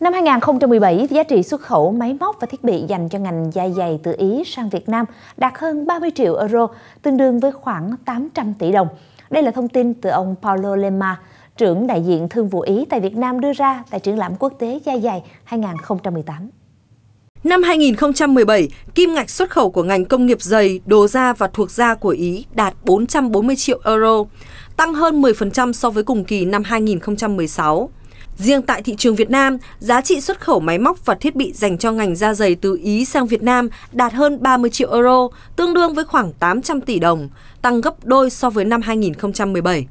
Năm 2017, giá trị xuất khẩu máy móc và thiết bị dành cho ngành da dày từ Ý sang Việt Nam đạt hơn 30 triệu euro, tương đương với khoảng 800 tỷ đồng. Đây là thông tin từ ông Paolo Lema, trưởng đại diện Thương vụ Ý tại Việt Nam đưa ra tại triển lãm quốc tế da dày 2018. Năm 2017, kim ngạch xuất khẩu của ngành công nghiệp giày, đồ da và thuộc da của Ý đạt 440 triệu euro, tăng hơn 10% so với cùng kỳ năm 2016. Riêng tại thị trường Việt Nam, giá trị xuất khẩu máy móc và thiết bị dành cho ngành da giày từ Ý sang Việt Nam đạt hơn 30 triệu euro, tương đương với khoảng 800 tỷ đồng, tăng gấp đôi so với năm 2017.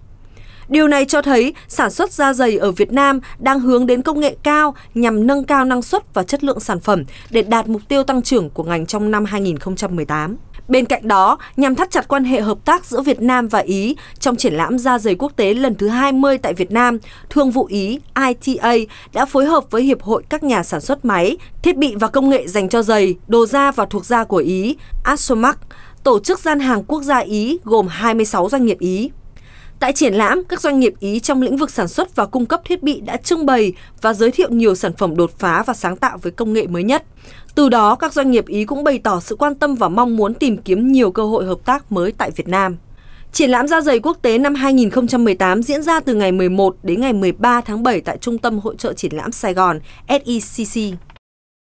Điều này cho thấy sản xuất da dày ở Việt Nam đang hướng đến công nghệ cao nhằm nâng cao năng suất và chất lượng sản phẩm để đạt mục tiêu tăng trưởng của ngành trong năm 2018. Bên cạnh đó, nhằm thắt chặt quan hệ hợp tác giữa Việt Nam và Ý trong triển lãm da giày quốc tế lần thứ 20 tại Việt Nam, Thương vụ Ý ITA đã phối hợp với Hiệp hội các nhà sản xuất máy, thiết bị và công nghệ dành cho giày, đồ da và thuộc da của Ý, Asomac, tổ chức gian hàng quốc gia Ý gồm 26 doanh nghiệp Ý. Tại triển lãm, các doanh nghiệp Ý trong lĩnh vực sản xuất và cung cấp thiết bị đã trưng bày và giới thiệu nhiều sản phẩm đột phá và sáng tạo với công nghệ mới nhất. Từ đó, các doanh nghiệp Ý cũng bày tỏ sự quan tâm và mong muốn tìm kiếm nhiều cơ hội hợp tác mới tại Việt Nam. Triển lãm da dày quốc tế năm 2018 diễn ra từ ngày 11 đến ngày 13 tháng 7 tại Trung tâm Hội trợ Triển lãm Sài Gòn SECC.